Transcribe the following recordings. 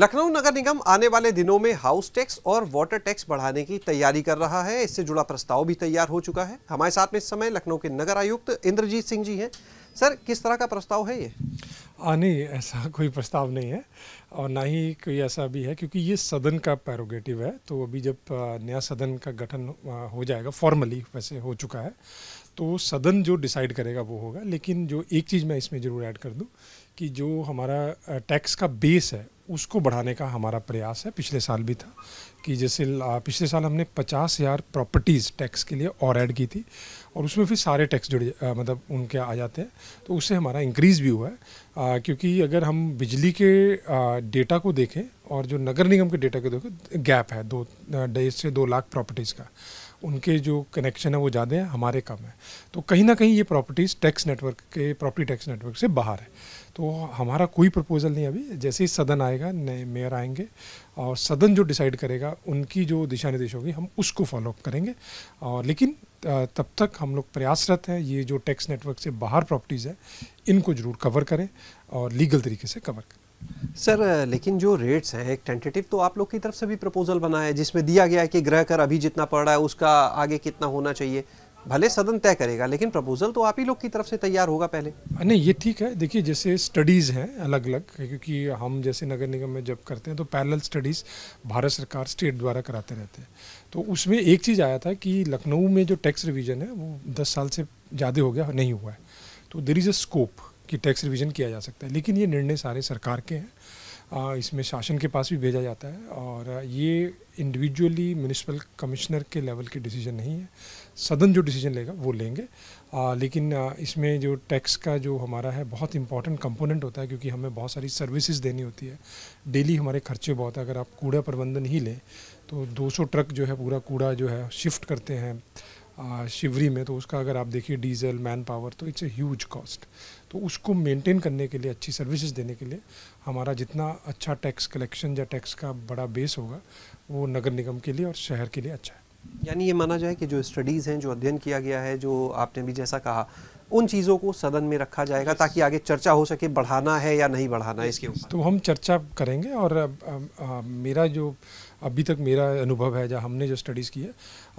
लखनऊ नगर निगम आने वाले दिनों में हाउस टैक्स और वाटर टैक्स बढ़ाने की तैयारी कर रहा है इससे जुड़ा प्रस्ताव भी तैयार हो चुका है हमारे साथ में इस समय लखनऊ के नगर आयुक्त इंद्रजीत सिंह जी हैं सर किस तरह का प्रस्ताव है ये आ, नहीं ऐसा कोई प्रस्ताव नहीं है और ना ही कोई ऐसा भी है क्योंकि ये सदन का पैरोगेटिव है तो अभी जब नया सदन का गठन हो जाएगा फॉर्मली वैसे हो चुका है तो सदन जो डिसाइड करेगा वो होगा लेकिन जो एक चीज़ मैं इसमें ज़रूर ऐड कर दूँ कि जो हमारा टैक्स का बेस है उसको बढ़ाने का हमारा प्रयास है पिछले साल भी था कि जैसे पिछले साल हमने पचास हज़ार प्रॉपर्टीज़ टैक्स के लिए और ऐड की थी और उसमें फिर सारे टैक्स जुड़े मतलब उनके आ जाते हैं तो उससे हमारा इंक्रीज़ भी हुआ है आ, क्योंकि अगर हम बिजली के आ, डेटा को देखें और जो नगर निगम के डेटा को देखें गैप है दो डेढ़ से दो लाख प्रॉपर्टीज़ का उनके जो कनेक्शन है वो ज़्यादा है हमारे कम है तो कहीं ना कहीं ये प्रॉपर्टीज़ टैक्स नेटवर्क के प्रॉपर्टी टैक्स नेटवर्क से बाहर है तो हमारा कोई प्रपोज़ल नहीं अभी जैसे ही सदन आएगा नए मेयर आएंगे और सदन जो डिसाइड करेगा उनकी जो दिशा निर्देश होगी हम उसको फॉलोअप करेंगे और लेकिन तब तक हम लोग प्रयासरत हैं ये जो टैक्स नेटवर्क से बाहर प्रॉपर्टीज़ है इनको ज़रूर कवर करें और लीगल तरीके से कवर करें सर लेकिन जो रेट्स हैं एक टेंटेटिव तो आप लोग की तरफ से भी प्रपोजल बना है जिसमें दिया गया है कि ग्रह कर अभी जितना पड़ रहा है उसका आगे कितना होना चाहिए भले सदन तय करेगा लेकिन प्रपोजल तो आप ही लोग की तरफ से तैयार होगा पहले नहीं ये ठीक है देखिए जैसे स्टडीज़ हैं अलग अलग क्योंकि हम जैसे नगर निगम में जब करते हैं तो पैरल स्टडीज़ भारत सरकार स्टेट द्वारा कराते रहते हैं तो उसमें एक चीज़ आया था कि लखनऊ में जो टैक्स रिविज़न है वो दस साल से ज़्यादा हो गया नहीं हुआ है तो देर इज़ अ स्कोप कि टैक्स रिविज़न किया जा सकता है लेकिन ये निर्णय सारे सरकार के हैं इसमें शासन के पास भी भेजा जाता है और ये इंडिविजुअली म्यूनिसपल कमिश्नर के लेवल के डिसीजन नहीं है सदन जो डिसीजन लेगा वो लेंगे आ, लेकिन आ, इसमें जो टैक्स का जो हमारा है बहुत इंपॉर्टेंट कंपोनेंट होता है क्योंकि हमें बहुत सारी सर्विसेज देनी होती है डेली हमारे खर्चे बहुत है अगर आप कूड़ा प्रबंधन ही लें तो 200 ट्रक जो है पूरा कूड़ा जो है शिफ्ट करते हैं शिवरी में तो उसका अगर आप देखिए डीजल मैन पावर तो इट्स ए ह्यूज कॉस्ट तो उसको मेंटेन करने के लिए अच्छी सर्विसेज देने के लिए हमारा जितना अच्छा टैक्स कलेक्शन या टैक्स का बड़ा बेस होगा वो नगर निगम के लिए और शहर के लिए अच्छा है यानी ये माना जाए कि जो स्टडीज़ हैं जो अध्ययन किया गया है जो आपने भी जैसा कहा उन चीज़ों को सदन में रखा जाएगा ताकि आगे चर्चा हो सके बढ़ाना है या नहीं बढ़ाना है इसके ऊपर तो हम चर्चा करेंगे और आ, आ, मेरा जो अभी तक मेरा अनुभव है जहाँ हमने जो स्टडीज़ की है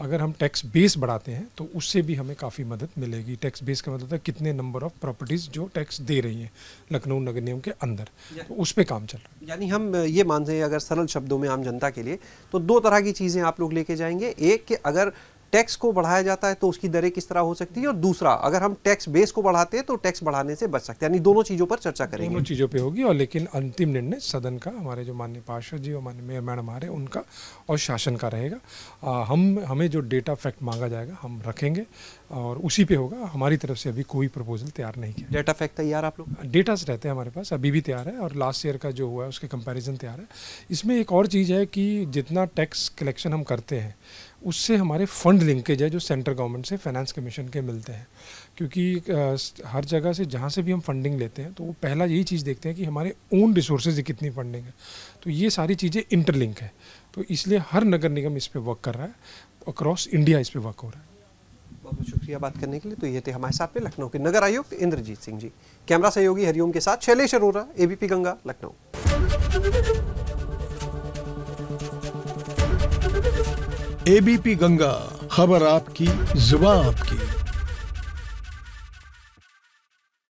अगर हम टैक्स बेस बढ़ाते हैं तो उससे भी हमें काफ़ी मदद मिलेगी टैक्स बेस का मतलब है कितने नंबर ऑफ प्रॉपर्टीज़ जो टैक्स दे रही हैं लखनऊ नगर निगम के अंदर तो उस पर काम चल रहा है यानी हम ये मानते हैं अगर सरल शब्दों में आम जनता के लिए तो दो तरह की चीज़ें आप लोग लेके जाएंगे एक कि अगर टैक्स को बढ़ाया जाता है तो उसकी दरें किस तरह हो सकती है और दूसरा अगर हम टैक्स बेस को बढ़ाते हैं तो टैक्स बढ़ाने से बच सकते हैं यानी दोनों चीज़ों पर चर्चा करेंगे दोनों चीज़ों पर होगी और लेकिन अंतिम निर्णय सदन का हमारे जो माननीय पार्षद जी और माननीय मेयर मैडम हमारे उनका और शासन का रहेगा आ, हम हमें जो डेटा फैक्ट मांगा जाएगा हम रखेंगे और उसी पे होगा हमारी तरफ से अभी कोई प्रपोजल तैयार नहीं किया डेटा फैक्ट तैयार आप लोग डेटा रहते हैं हमारे पास अभी भी तैयार है और लास्ट ईयर का जो हुआ है उसके कंपेरिजन तैयार है इसमें एक और चीज़ है कि जितना टैक्स कलेक्शन हम करते हैं उससे हमारे फंड लिंकेज है जो सेंट्रल गवर्नमेंट से फाइनेंस कमीशन के मिलते हैं क्योंकि हर जगह से जहाँ से भी हम फंडिंग लेते हैं तो वो पहला यही चीज़ देखते हैं कि हमारे ओन रिसोर्सेज की कितनी फंडिंग है तो ये सारी चीज़ें इंटरलिंक है तो इसलिए हर नगर निगम इस पर वर्क कर रहा है अक्रॉस इंडिया इस पर वर्क हो रहा है बहुत बहुत शुक्रिया बात करने के लिए तो ये थे हमारे साथ में लखनऊ के नगर आयुक्त इंद्रजीत सिंह जी कैमरा सहयोगी हरिओम के साथ शैलेश अरोरा एबीपी गंगा लखनऊ एबीपी गंगा खबर आपकी जुबा आपकी